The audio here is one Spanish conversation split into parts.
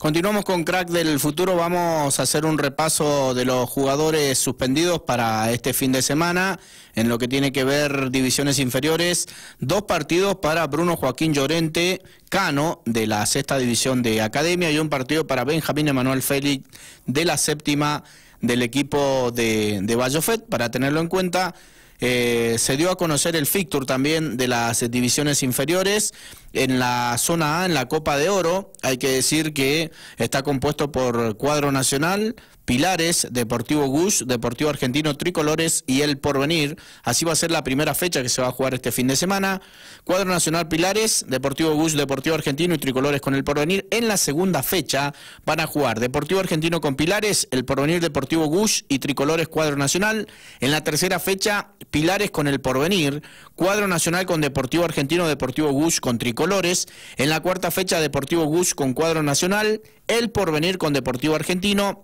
Continuamos con Crack del Futuro. Vamos a hacer un repaso de los jugadores suspendidos para este fin de semana en lo que tiene que ver divisiones inferiores. Dos partidos para Bruno Joaquín Llorente Cano de la sexta división de Academia y un partido para Benjamín Emanuel Félix de la séptima del equipo de, de Bayofet para tenerlo en cuenta. Eh, se dio a conocer el fixture también de las divisiones inferiores. En la zona A, en la Copa de Oro, hay que decir que está compuesto por Cuadro Nacional, Pilares, Deportivo Gush, Deportivo Argentino Tricolores y El Porvenir. Así va a ser la primera fecha que se va a jugar este fin de semana. Cuadro Nacional Pilares, Deportivo Gush, Deportivo Argentino y Tricolores con El Porvenir. En la segunda fecha van a jugar Deportivo Argentino con Pilares, El Porvenir Deportivo Gush y Tricolores Cuadro Nacional. En la tercera fecha, Pilares con el Porvenir, Cuadro Nacional con Deportivo Argentino, Deportivo Gus con Tricolores, en la cuarta fecha Deportivo Gus con Cuadro Nacional, El Porvenir con Deportivo Argentino,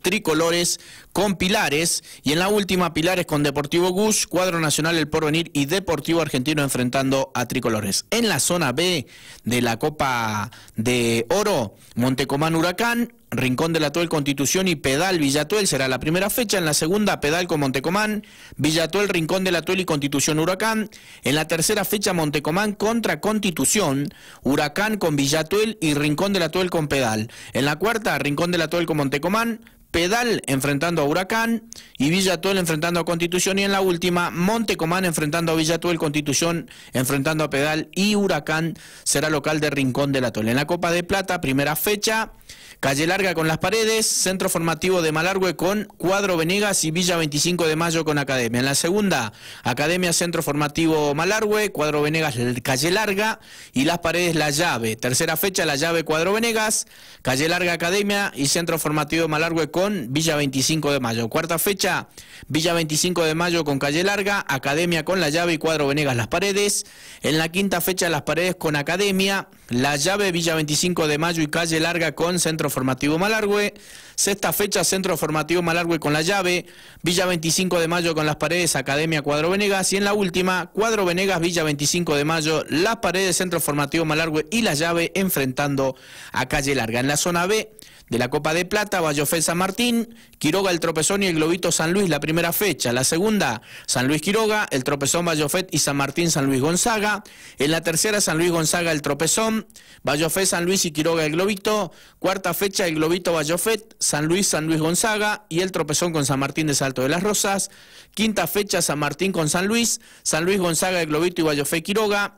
tricolores con Pilares y en la última Pilares con Deportivo Gus, Cuadro Nacional El Porvenir y Deportivo Argentino enfrentando a tricolores. En la zona B de la Copa de Oro, Montecomán Huracán, Rincón de la Tuel Constitución y Pedal Villatuel será la primera fecha, en la segunda Pedal con Montecomán, Villatuel Rincón de la Tuel y Constitución Huracán, en la tercera fecha Montecomán contra Constitución, Huracán con Villatuel y Rincón de la Tuel con Pedal, en la cuarta Rincón de la Tuel con Montecomán, Pedal enfrentando a Huracán y Villatuel enfrentando a Constitución y en la última Montecomán enfrentando a Villatuel, Constitución enfrentando a Pedal y Huracán será local de Rincón de la Tole. En la Copa de Plata, primera fecha, Calle Larga con Las Paredes, Centro Formativo de Malargüe con Cuadro Venegas y Villa 25 de Mayo con Academia. En la segunda, Academia Centro Formativo Malargüe, Cuadro Venegas Calle Larga y Las Paredes La Llave. Tercera fecha, La Llave Cuadro Venegas, Calle Larga Academia y Centro Formativo Malargüe con Villa 25 de Mayo. Cuarta fecha, Villa 25 de Mayo con Calle Larga, Academia con La Llave y Cuadro Venegas Las Paredes. En la quinta fecha, Las Paredes con Academia, La Llave Villa 25 de Mayo y Calle Larga con Centro Formativo Malargüe. Sexta fecha, Centro Formativo Malargüe con La Llave, Villa 25 de Mayo con Las Paredes, Academia Cuadro Venegas. Y en la última, Cuadro Venegas, Villa 25 de Mayo, Las Paredes, Centro Formativo Malargüe y La Llave enfrentando a Calle Larga. En la zona B, de la Copa de Plata, Bayofet San Martín, Quiroga el Tropezón y el Globito San Luis la primera fecha. La segunda, San Luis Quiroga, el Tropezón bayofet y San Martín San Luis Gonzaga. En la tercera, San Luis Gonzaga el Tropezón, Vallofet San Luis y Quiroga el Globito. Cuarta fecha, el Globito Bayofet San Luis San Luis Gonzaga y el Tropezón con San Martín de Salto de las Rosas. Quinta fecha, San Martín con San Luis, San Luis Gonzaga el Globito y bayofet Quiroga.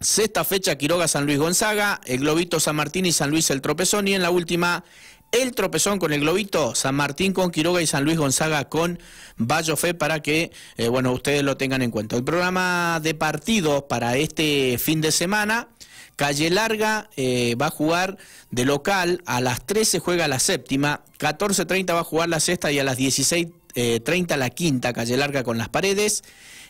Sexta fecha, Quiroga, San Luis Gonzaga, el Globito San Martín y San Luis el Tropezón. Y en la última, el tropezón con el globito, San Martín con Quiroga y San Luis Gonzaga con Bayo Fe. para que, eh, bueno, ustedes lo tengan en cuenta. El programa de partidos para este fin de semana, Calle Larga eh, va a jugar de local, a las 13 juega la séptima, 14.30 va a jugar la sexta y a las 16.30 eh, la quinta, Calle Larga con las paredes.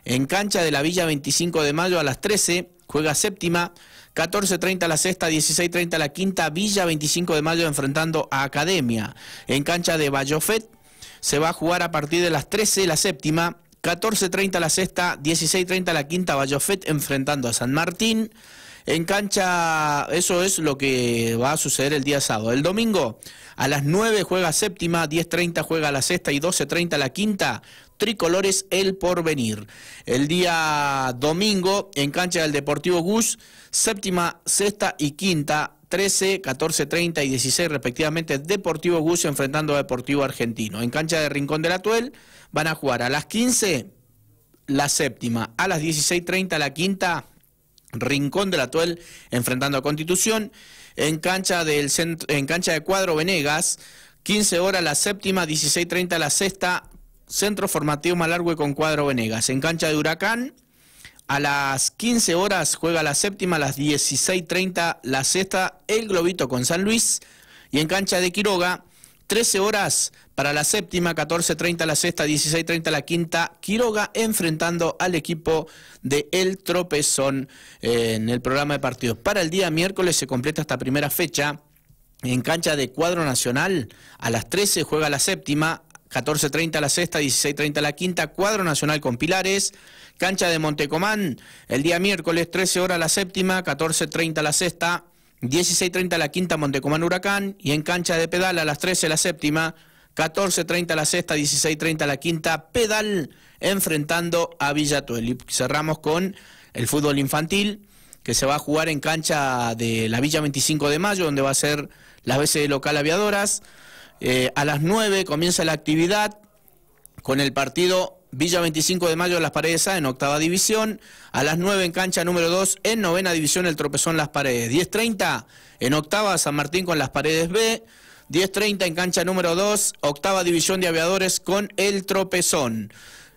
En cancha de la Villa 25 de Mayo a las 13, juega séptima. 14.30 la sexta, 16.30 la quinta, Villa 25 de mayo enfrentando a Academia. En cancha de Bayofet se va a jugar a partir de las 13 la séptima, 14.30 la sexta, 16.30 la quinta, Bayofet enfrentando a San Martín. En cancha, eso es lo que va a suceder el día sábado. El domingo a las 9 juega séptima, 10.30 juega la sexta y 12.30 la quinta tricolores El Porvenir. El día domingo, en cancha del Deportivo Gus, séptima, sexta y quinta 13, 14, 30 y 16 respectivamente Deportivo Gus enfrentando a Deportivo Argentino. En cancha de Rincón de la Tuel van a jugar a las 15 la séptima, a las 16.30 la quinta Rincón de la Tuel enfrentando a Constitución. En cancha, del en cancha de Cuadro Venegas 15 horas la séptima, 16.30 la sexta, Centro Formativo Malargüe con Cuadro Venegas. En cancha de Huracán, a las 15 horas juega la séptima, a las 16.30 la sexta, el Globito con San Luis. Y en cancha de Quiroga, 13 horas para la séptima, 14.30 la sexta, 16.30 la quinta. Quiroga enfrentando al equipo de El Tropezón eh, en el programa de partidos. Para el día miércoles se completa esta primera fecha. En cancha de cuadro nacional, a las 13 juega la séptima, 14.30 la sexta, 16.30 la quinta, cuadro nacional con pilares, cancha de Montecomán, el día miércoles 13 horas la séptima, 14.30 la sexta, 16.30 la quinta Montecomán Huracán y en cancha de pedal a las 13 la séptima, 14.30 la sexta, 16.30 la quinta pedal enfrentando a Villa Villatuel. cerramos con el fútbol infantil que se va a jugar en cancha de la Villa 25 de Mayo, donde va a ser las veces local aviadoras. Eh, a las 9 comienza la actividad con el partido Villa 25 de Mayo Las Paredes A en octava división. A las 9 en cancha número 2 en novena división el tropezón Las Paredes. 10.30 en octava San Martín con Las Paredes B. 10.30 en cancha número 2, octava división de aviadores con el tropezón.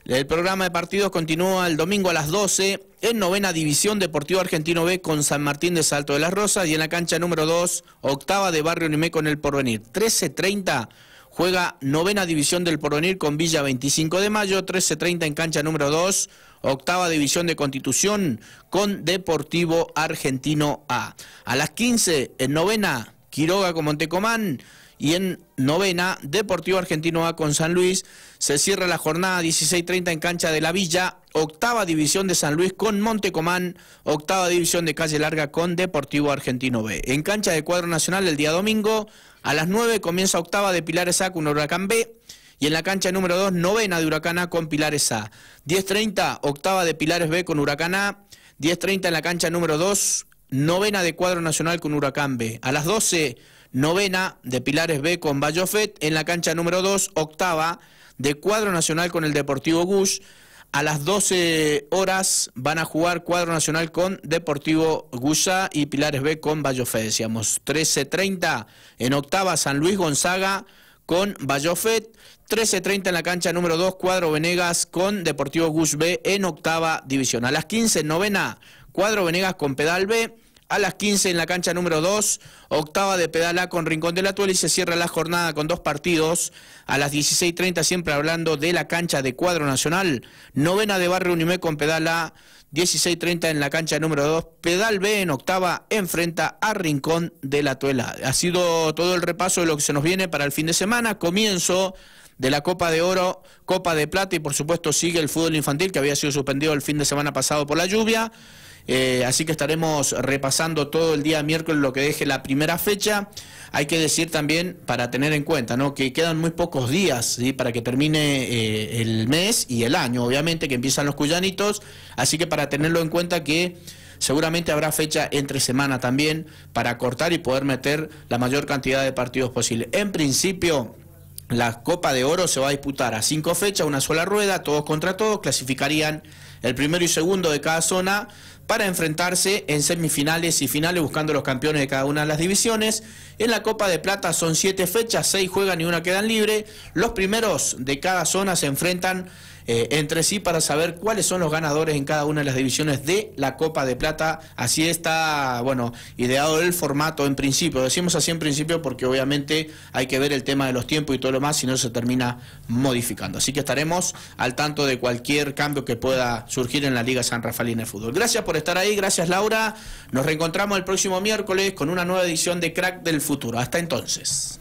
El programa de partidos continúa el domingo a las 12 en novena división Deportivo Argentino B con San Martín de Salto de las Rosas y en la cancha número 2, octava de Barrio Nimeco con el Porvenir. 13.30 juega novena división del Porvenir con Villa 25 de Mayo, 13.30 en cancha número 2, octava división de Constitución con Deportivo Argentino A. A las 15 en novena, Quiroga con Montecomán. Y en novena, Deportivo Argentino A con San Luis. Se cierra la jornada 16.30 en cancha de la Villa. Octava división de San Luis con Montecomán. Octava división de Calle Larga con Deportivo Argentino B. En cancha de cuadro nacional el día domingo. A las 9 comienza octava de Pilares A con Huracán B. Y en la cancha número 2, novena de Huracán A con Pilares A. 10.30, octava de Pilares B con Huracán A. 10.30 en la cancha número 2, novena de cuadro nacional con Huracán B. A las 12, novena de Pilares B con Vallofet. En la cancha número 2, octava de cuadro nacional con el Deportivo Gush. A las 12 horas van a jugar cuadro nacional con Deportivo Gusa y Pilares B con Vallofet. Decíamos 13.30 en octava San Luis Gonzaga con Bayofet. 13.30 en la cancha número 2, cuadro Venegas con Deportivo Gus B en octava división. A las 15, novena, cuadro Venegas con pedal B. A las 15 en la cancha número 2, octava de pedal A con Rincón de la Tuela y se cierra la jornada con dos partidos. A las 16.30, siempre hablando de la cancha de cuadro nacional, novena de Barrio Unimé con pedal A, 16.30 en la cancha número 2, pedal B en octava, enfrenta a Rincón de la Tuela. Ha sido todo el repaso de lo que se nos viene para el fin de semana. Comienzo de la Copa de Oro, Copa de Plata y por supuesto sigue el fútbol infantil que había sido suspendido el fin de semana pasado por la lluvia. Eh, así que estaremos repasando todo el día miércoles lo que deje la primera fecha. Hay que decir también, para tener en cuenta, que quedan muy pocos días para que termine eh, el mes y el año, obviamente, que empiezan los cuyanitos. Así que para tenerlo en cuenta que seguramente habrá fecha entre semana también para cortar y poder meter la mayor cantidad de partidos posible. En principio... La Copa de Oro se va a disputar a cinco fechas, una sola rueda, todos contra todos, clasificarían el primero y segundo de cada zona, para enfrentarse en semifinales y finales buscando los campeones de cada una de las divisiones. En la Copa de Plata son siete fechas, seis juegan y una quedan libre. Los primeros de cada zona se enfrentan eh, entre sí para saber cuáles son los ganadores en cada una de las divisiones de la Copa de Plata. Así está, bueno, ideado el formato en principio. Decimos así en principio porque obviamente hay que ver el tema de los tiempos y todo lo más, si no se termina modificando. Así que estaremos al tanto de cualquier cambio que pueda surgir en la Liga San Rafaelina de Fútbol. Gracias por estar ahí. Gracias, Laura. Nos reencontramos el próximo miércoles con una nueva edición de Crack del Futuro. Hasta entonces.